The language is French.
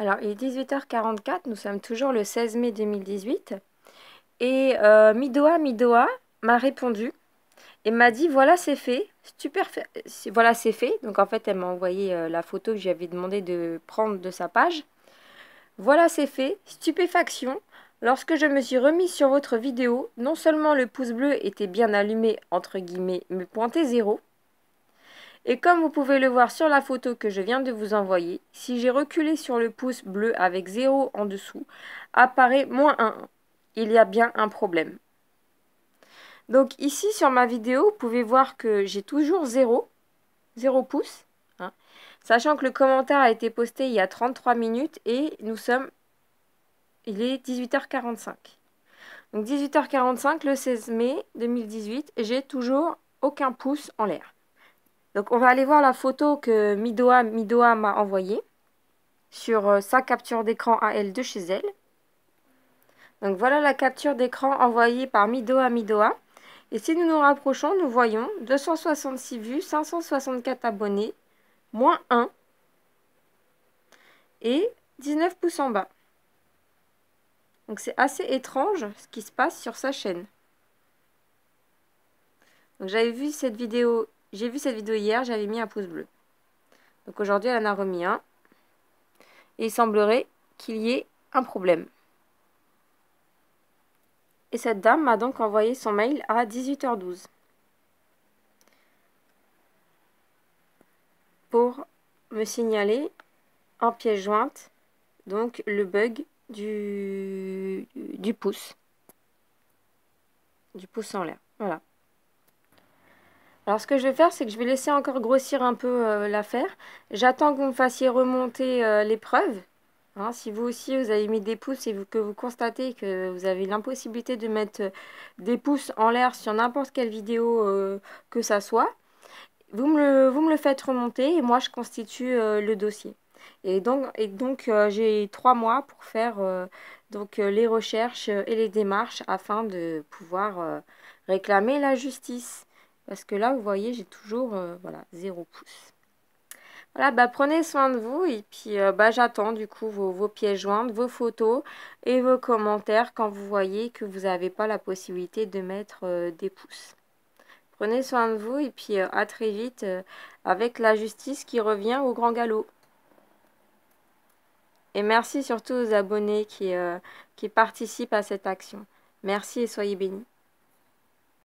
Alors, il est 18h44, nous sommes toujours le 16 mai 2018. Et euh, Midoa Midoa m'a répondu et m'a dit voilà, c'est fait. Super, voilà, c'est fait. Donc, en fait, elle m'a envoyé euh, la photo que j'avais demandé de prendre de sa page. Voilà, c'est fait. Stupéfaction. Lorsque je me suis remise sur votre vidéo, non seulement le pouce bleu était bien allumé, entre guillemets, mais pointé zéro, et comme vous pouvez le voir sur la photo que je viens de vous envoyer, si j'ai reculé sur le pouce bleu avec 0 en dessous, apparaît moins 1. Il y a bien un problème. Donc ici sur ma vidéo, vous pouvez voir que j'ai toujours 0, 0 pouces, sachant que le commentaire a été posté il y a 33 minutes et nous sommes, il est 18h45. Donc 18h45, le 16 mai 2018, j'ai toujours aucun pouce en l'air. Donc on va aller voir la photo que Midoa Midoa m'a envoyée sur euh, sa capture d'écran à elle de chez elle. Donc voilà la capture d'écran envoyée par Midoa Midoa. Et si nous nous rapprochons, nous voyons 266 vues, 564 abonnés, moins 1 et 19 pouces en bas. Donc c'est assez étrange ce qui se passe sur sa chaîne. Donc j'avais vu cette vidéo j'ai vu cette vidéo hier, j'avais mis un pouce bleu. Donc aujourd'hui, elle en a remis un. Et il semblerait qu'il y ait un problème. Et cette dame m'a donc envoyé son mail à 18h12. Pour me signaler en pièce jointe, donc le bug du, du pouce. Du pouce en l'air, voilà. Alors ce que je vais faire, c'est que je vais laisser encore grossir un peu euh, l'affaire. J'attends que vous me fassiez remonter euh, l'épreuve. Hein, si vous aussi, vous avez mis des pouces et que vous constatez que vous avez l'impossibilité de mettre euh, des pouces en l'air sur n'importe quelle vidéo que ça soit, vous me, le, faites remonter et moi, je constitue le dossier. Et donc, et donc j'ai trois mois pour faire donc, les recherches et les démarches afin de pouvoir réclamer la justice. Parce que là, vous voyez, j'ai toujours euh, voilà, zéro pouce. Voilà, bah, prenez soin de vous et puis euh, bah, j'attends du coup vos, vos, pièces jointes, vos photos et vos commentaires quand vous voyez que vous n'avez pas la possibilité de mettre euh, des pouces. Prenez soin de vous et puis à très vite avec la justice qui revient au grand galop. Et merci surtout aux abonnés qui, qui participent à cette action. Merci et soyez bénis.